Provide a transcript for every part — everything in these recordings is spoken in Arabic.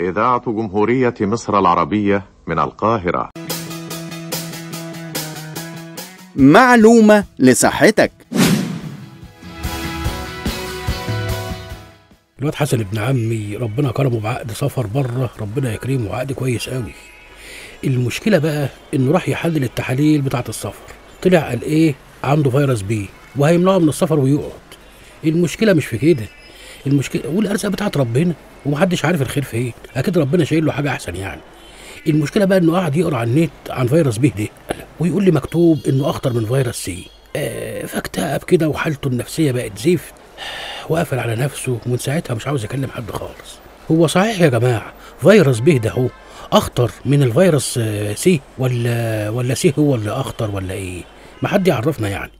إذاعة جمهورية مصر العربية من القاهرة معلومة لصحتك الواد حسن ابن عمي ربنا كرمه بعقد سفر بره ربنا يكرمه عقد كويس قوي المشكلة بقى انه راح يحلل التحاليل بتاعة السفر طلع قال ايه عنده فيروس بي وهيمنعه من السفر ويقعد المشكلة مش في كده المشكله والارزاق بتاعت ربنا ومحدش عارف الخير فين اكيد ربنا شايل له حاجه احسن يعني المشكله بقى انه قعد يقرا على النت عن فيروس به ده ويقول لي مكتوب انه اخطر من فيروس سي آه، فاكتئب كده وحالته النفسيه بقت زفت وقفل على نفسه ومن ساعتها مش عاوز يكلم حد خالص هو صحيح يا جماعه فيروس به ده هو اخطر من الفيروس آه، سي ولا ولا سي هو اللي اخطر ولا ايه ما حد يعرفنا يعني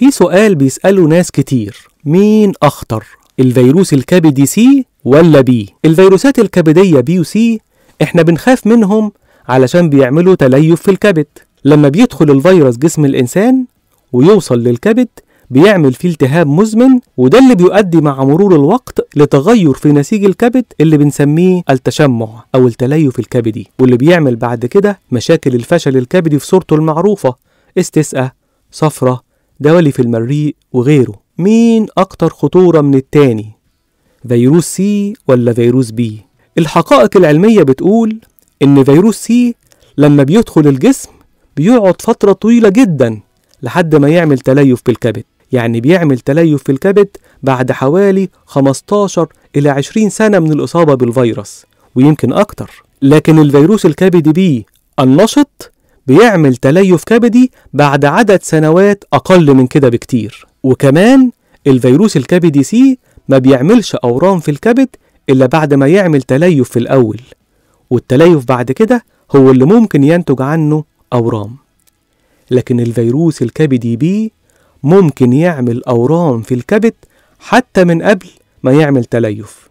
في سؤال بيسأله ناس كتير مين أخطر الفيروس الكبدي سي ولا بي الفيروسات الكبدية بي وسي احنا بنخاف منهم علشان بيعملوا تليف في الكبد لما بيدخل الفيروس جسم الإنسان ويوصل للكبد بيعمل فيه التهاب مزمن وده اللي بيؤدي مع مرور الوقت لتغير في نسيج الكبد اللي بنسميه التشمع او التليف الكبدي واللي بيعمل بعد كده مشاكل الفشل الكبدي في صورته المعروفه استسقاء صفرة دولي في المريء وغيره مين أكتر خطورة من التاني فيروس سي ولا فيروس بي الحقائق العلمية بتقول إن فيروس سي لما بيدخل الجسم بيقعد فترة طويلة جدا لحد ما يعمل تليف بالكبد يعني بيعمل تليف في الكبد بعد حوالي 15 إلى 20 سنة من الإصابة بالفيروس ويمكن أكتر لكن الفيروس الكبدي بي النشط بيعمل تليف كبدي بعد عدد سنوات أقل من كده بكتير وكمان الفيروس الكبدي سي ما بيعملش أورام في الكبد إلا بعد ما يعمل تليف في الأول والتليف بعد كده هو اللي ممكن ينتج عنه أورام لكن الفيروس الكبدي بي ممكن يعمل أورام في الكبد حتى من قبل ما يعمل تليف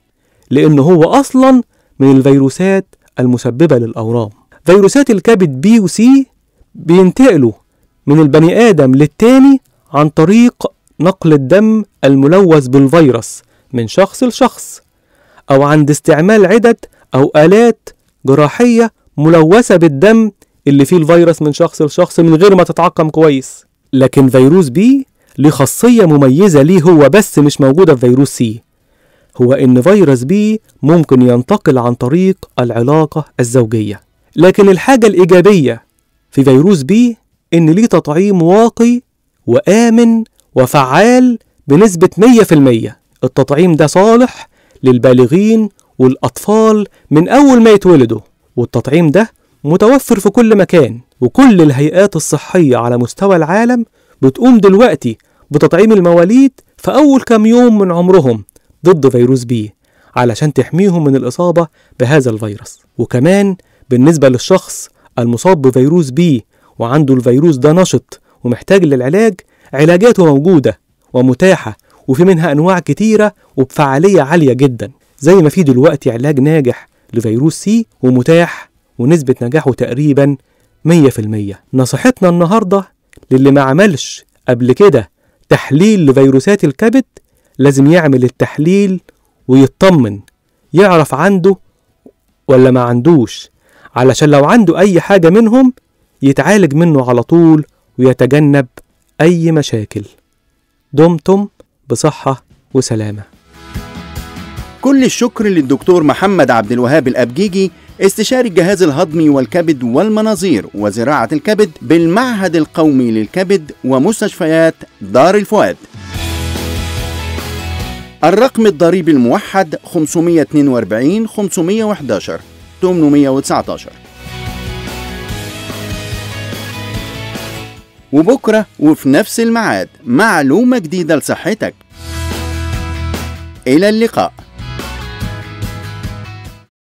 لأنه هو أصلا من الفيروسات المسببة للأورام فيروسات الكبد بي وسي بينتقلوا من البني آدم للتاني عن طريق نقل الدم الملوث بالفيروس من شخص لشخص أو عند استعمال عدد أو آلات جراحية ملوثة بالدم اللي فيه الفيروس من شخص لشخص من غير ما تتعقم كويس لكن فيروس بي ليه خاصية مميزة ليه هو بس مش موجودة في فيروس سي هو إن فيروس بي ممكن ينتقل عن طريق العلاقة الزوجية لكن الحاجة الإيجابية في فيروس بي إن ليه تطعيم واقي وآمن وفعال بنسبة 100% التطعيم ده صالح للبالغين والأطفال من أول ما يتولدوا والتطعيم ده متوفر في كل مكان وكل الهيئات الصحية على مستوى العالم بتقوم دلوقتي بتطعيم المواليد في أول كام يوم من عمرهم ضد فيروس بي علشان تحميهم من الإصابة بهذا الفيروس وكمان بالنسبة للشخص المصاب بفيروس بي وعنده الفيروس ده نشط ومحتاج للعلاج علاجاته موجودة ومتاحة وفي منها أنواع كتيرة وبفعالية عالية جدا زي ما في دلوقتي علاج ناجح لفيروس سي ومتاح ونسبة نجاحه تقريبا 100% نصيحتنا النهاردة للي ما عملش قبل كده تحليل لفيروسات الكبد لازم يعمل التحليل ويطمن يعرف عنده ولا ما عندوش علشان لو عنده أي حاجة منهم يتعالج منه على طول ويتجنب أي مشاكل دمتم بصحة وسلامة كل الشكر للدكتور محمد عبد الوهاب الأبجيجي استشاري الجهاز الهضمي والكبد والمناظير وزراعة الكبد بالمعهد القومي للكبد ومستشفيات دار الفؤاد الرقم الضريبي الموحد 542 511 819 وبكرة وفي نفس الميعاد معلومة جديدة لصحتك إلى اللقاء